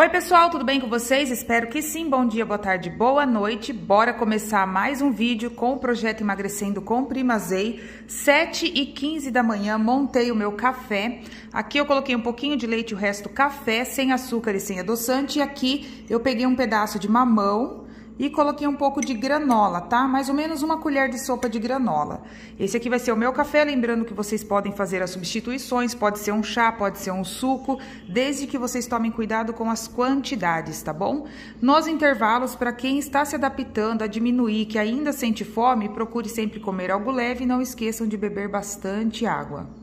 Oi, pessoal, tudo bem com vocês? Espero que sim. Bom dia, boa tarde, boa noite. Bora começar mais um vídeo com o projeto Emagrecendo com Primazei. 7 e 15 da manhã, montei o meu café. Aqui eu coloquei um pouquinho de leite, o resto café, sem açúcar e sem adoçante. E aqui eu peguei um pedaço de mamão e coloquei um pouco de granola, tá? Mais ou menos uma colher de sopa de granola. Esse aqui vai ser o meu café, lembrando que vocês podem fazer as substituições, pode ser um chá, pode ser um suco, desde que vocês tomem cuidado com as quantidades, tá bom? Nos intervalos, para quem está se adaptando a diminuir, que ainda sente fome, procure sempre comer algo leve e não esqueçam de beber bastante água.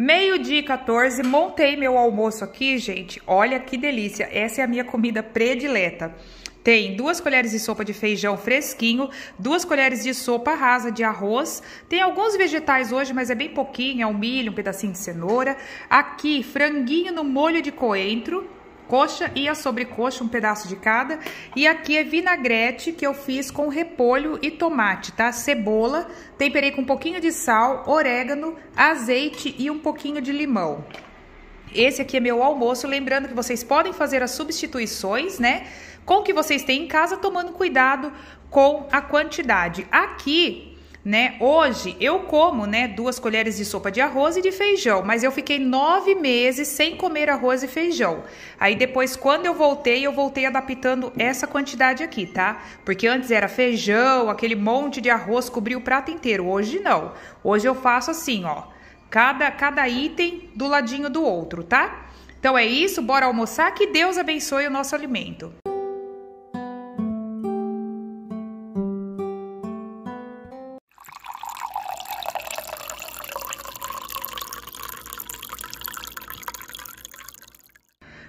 Meio-dia 14, montei meu almoço aqui, gente. Olha que delícia! Essa é a minha comida predileta. Tem duas colheres de sopa de feijão fresquinho, duas colheres de sopa rasa de arroz. Tem alguns vegetais hoje, mas é bem pouquinho, é um milho, um pedacinho de cenoura. Aqui, franguinho no molho de coentro, coxa e a sobrecoxa, um pedaço de cada. E aqui é vinagrete que eu fiz com repolho e tomate, tá? Cebola, temperei com um pouquinho de sal, orégano, azeite e um pouquinho de limão. Esse aqui é meu almoço, lembrando que vocês podem fazer as substituições, né? Com o que vocês têm em casa, tomando cuidado com a quantidade. Aqui né? Hoje eu como, né, duas colheres de sopa de arroz e de feijão, mas eu fiquei nove meses sem comer arroz e feijão. Aí depois, quando eu voltei, eu voltei adaptando essa quantidade aqui, tá? Porque antes era feijão, aquele monte de arroz cobria o prato inteiro. Hoje não. Hoje eu faço assim, ó, cada cada item do ladinho do outro, tá? Então é isso, bora almoçar. Que Deus abençoe o nosso alimento.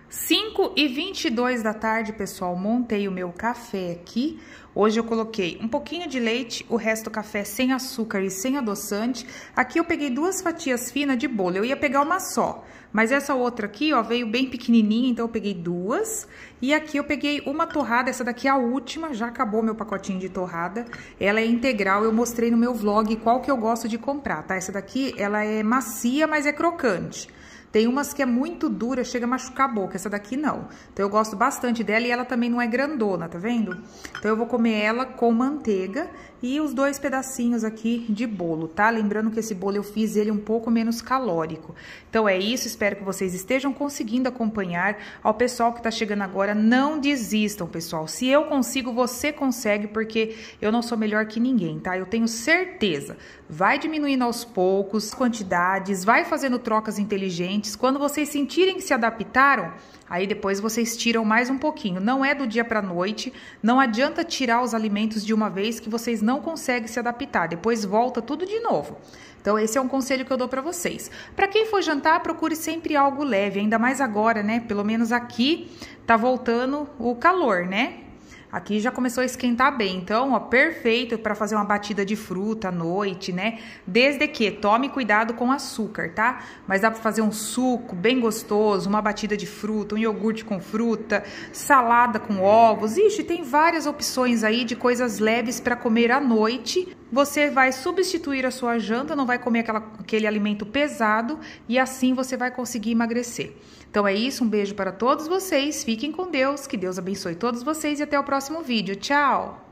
5 e 22 da tarde, pessoal, montei o meu café aqui. Hoje eu coloquei um pouquinho de leite, o resto café sem açúcar e sem adoçante. Aqui eu peguei duas fatias finas de bolo, eu ia pegar uma só. Mas essa outra aqui, ó, veio bem pequenininha, então eu peguei duas. E aqui eu peguei uma torrada, essa daqui é a última, já acabou meu pacotinho de torrada. Ela é integral, eu mostrei no meu vlog qual que eu gosto de comprar, tá? Essa daqui, ela é macia, mas é crocante. Tem umas que é muito dura, chega a machucar a boca, essa daqui não. Então eu gosto bastante dela e ela também não é grandona, tá vendo? Então eu vou comer ela com manteiga e os dois pedacinhos aqui de bolo, tá? Lembrando que esse bolo eu fiz ele um pouco menos calórico. Então é isso, espero que vocês estejam conseguindo acompanhar. Ao pessoal que tá chegando agora, não desistam, pessoal. Se eu consigo, você consegue, porque eu não sou melhor que ninguém, tá? Eu tenho certeza. Vai diminuindo aos poucos quantidades, vai fazendo trocas inteligentes clientes. Quando vocês sentirem que se adaptaram, aí depois vocês tiram mais um pouquinho. Não é do dia para a noite, não adianta tirar os alimentos de uma vez que vocês não conseguem se adaptar. Depois volta tudo de novo. Então esse é um conselho que eu dou para vocês. Para quem for jantar, procure sempre algo leve, ainda mais agora, né? Pelo menos aqui tá voltando o calor, né? Aqui já começou a esquentar bem, então, ó, perfeito para fazer uma batida de fruta à noite, né? Desde que tome cuidado com açúcar, tá? Mas dá para fazer um suco bem gostoso, uma batida de fruta, um iogurte com fruta, salada com ovos. Ixi, tem várias opções aí de coisas leves para comer à noite você vai substituir a sua janta, não vai comer aquela, aquele alimento pesado e assim você vai conseguir emagrecer. Então é isso, um beijo para todos vocês, fiquem com Deus, que Deus abençoe todos vocês e até o próximo vídeo. Tchau!